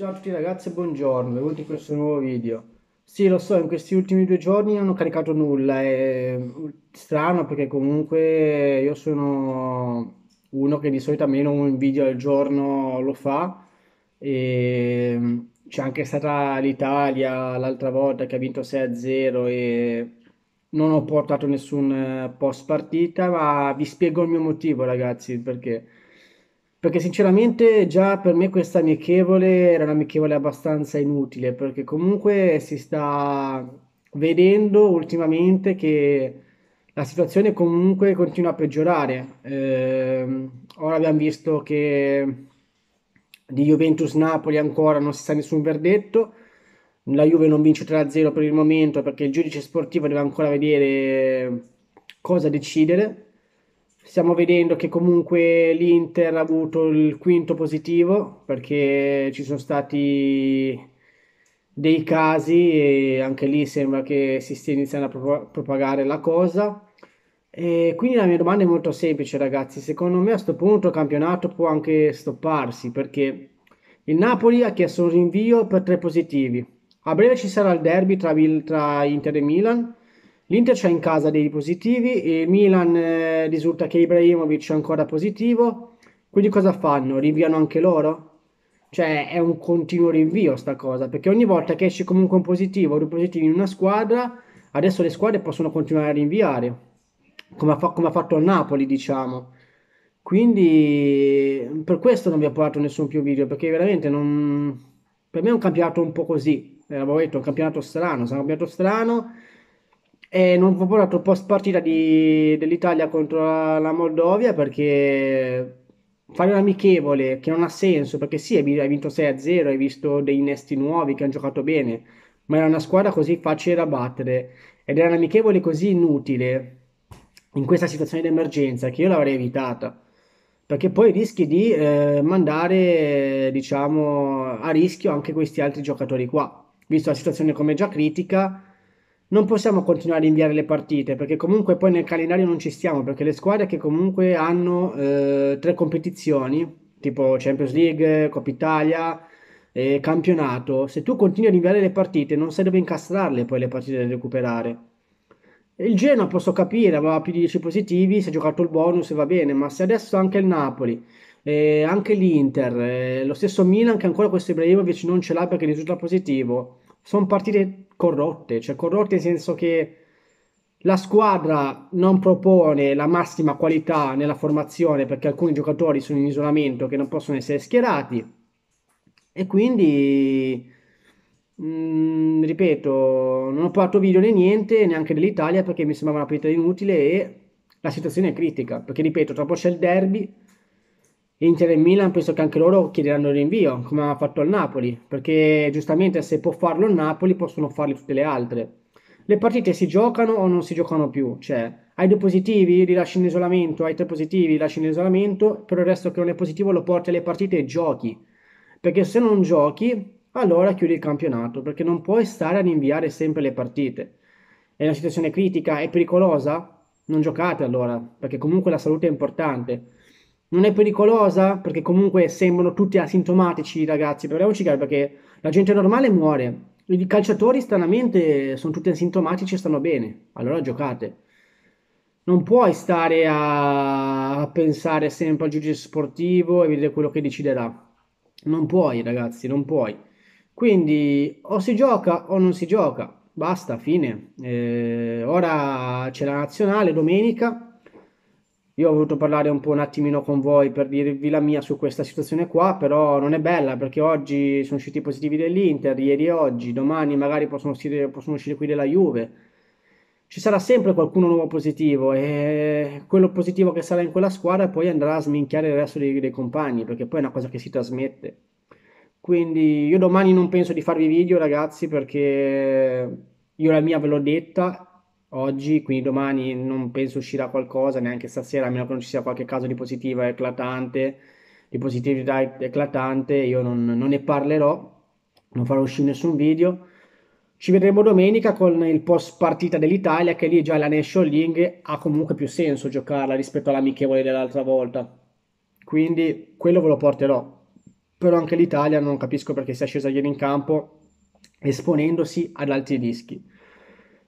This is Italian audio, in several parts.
Ciao a tutti ragazzi, buongiorno, benvenuti in questo nuovo video. Sì, lo so, in questi ultimi due giorni non ho caricato nulla, è strano perché comunque io sono uno che di solito almeno un video al giorno lo fa e c'è anche stata l'Italia l'altra volta che ha vinto 6-0 e non ho portato nessun eh, post partita, ma vi spiego il mio motivo ragazzi perché... Perché sinceramente già per me questa amichevole era un'amichevole abbastanza inutile, perché comunque si sta vedendo ultimamente che la situazione comunque continua a peggiorare. Eh, ora abbiamo visto che di Juventus Napoli ancora non si sa nessun verdetto. La Juve non vince 3-0 per il momento perché il giudice sportivo deve ancora vedere cosa decidere Stiamo vedendo che comunque l'Inter ha avuto il quinto positivo perché ci sono stati dei casi e anche lì sembra che si stia iniziando a propagare la cosa. E quindi la mia domanda è molto semplice, ragazzi. Secondo me a questo punto il campionato può anche stopparsi perché il Napoli ha chiesto un rinvio per tre positivi. A breve ci sarà il derby tra, tra Inter e Milan L'Inter c'è in casa dei positivi, il Milan eh, risulta che Ibrahimovic è ancora positivo, quindi cosa fanno? Rinviano anche loro? Cioè è un continuo rinvio sta cosa, perché ogni volta che esce comunque un positivo o due positivi in una squadra, adesso le squadre possono continuare a rinviare, come ha, fa- come ha fatto il Napoli diciamo. Quindi per questo non vi ho portato nessun più video, perché veramente non... per me è un campionato un po' così, eh, l'avevo detto, è un campionato strano, è un campionato strano e non ho provato post partita di, dell'Italia contro la, la Moldovia perché fare un amichevole che non ha senso perché sì, hai vinto 6-0, hai visto dei innesti nuovi che hanno giocato bene, ma era una squadra così facile da battere ed era un amichevole così inutile in questa situazione di emergenza che io l'avrei evitata perché poi rischi di eh, mandare diciamo a rischio anche questi altri giocatori qua visto la situazione come già critica non possiamo continuare a inviare le partite perché comunque poi nel calendario non ci stiamo perché le squadre che comunque hanno eh, tre competizioni tipo Champions League, Coppa Italia e campionato se tu continui ad inviare le partite non sai dove incastrarle poi le partite da recuperare il Genoa posso capire aveva più di 10 positivi si è giocato il bonus e va bene ma se adesso anche il Napoli eh, anche l'Inter eh, lo stesso Milan che ancora questo Ibrahimovic non ce l'ha perché risulta positivo sono partite corrotte, cioè corrotte nel senso che la squadra non propone la massima qualità nella formazione perché alcuni giocatori sono in isolamento che non possono essere schierati e quindi mh, mm, ripeto non ho fatto video né niente neanche dell'Italia perché mi sembrava una partita inutile e la situazione è critica perché ripeto tra c'è il derby Inter e Milan penso che anche loro chiederanno il rinvio, come ha fatto il Napoli, perché giustamente se può farlo il Napoli possono farle tutte le altre. Le partite si giocano o non si giocano più, cioè hai due positivi, rilasci in isolamento, hai tre positivi, li lasci in isolamento, però il resto che non è positivo lo porti alle partite e giochi, perché se non giochi allora chiudi il campionato, perché non puoi stare a rinviare sempre le partite. È una situazione critica, è pericolosa? Non giocate allora, perché comunque la salute è importante non è pericolosa perché comunque sembrano tutti asintomatici i ragazzi, proviamoci chiaro perché la gente normale muore, i calciatori stranamente sono tutti asintomatici e stanno bene, allora giocate. Non puoi stare a pensare sempre al giudice sportivo e vedere quello che deciderà. Non puoi, ragazzi, non puoi. Quindi o si gioca o non si gioca. Basta, fine. Eh, ora c'è la nazionale domenica io ho voluto parlare un po' un attimino con voi per dirvi la mia su questa situazione qua, però non è bella perché oggi sono usciti i positivi dell'Inter, ieri e oggi, domani magari possono uscire, possono uscire qui della Juve. Ci sarà sempre qualcuno nuovo positivo e quello positivo che sarà in quella squadra poi andrà a sminchiare il resto dei, dei compagni perché poi è una cosa che si trasmette. Quindi io domani non penso di farvi video ragazzi perché io la mia ve l'ho detta oggi, quindi domani non penso uscirà qualcosa, neanche stasera, a meno che non ci sia qualche caso di positiva eclatante, di positività eclatante, io non, non ne parlerò, non farò uscire nessun video. Ci vedremo domenica con il post partita dell'Italia, che lì già la Nation League ha comunque più senso giocarla rispetto all'amichevole dell'altra volta. Quindi quello ve lo porterò. Però anche l'Italia non capisco perché sia scesa ieri in campo esponendosi ad alti rischi.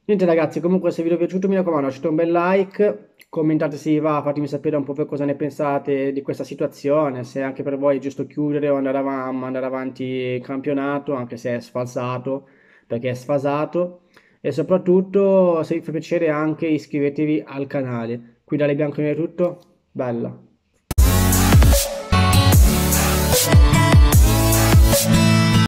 Niente ragazzi, comunque se il video vi è piaciuto mi raccomando lasciate un bel like, commentate se vi va, fatemi sapere un po' per cosa ne pensate di questa situazione, se anche per voi è giusto chiudere o andare, av- andare avanti il campionato, anche se è sfasato, perché è sfasato, e soprattutto se vi fa piacere anche iscrivetevi al canale. Qui dalle bianco è tutto, bella!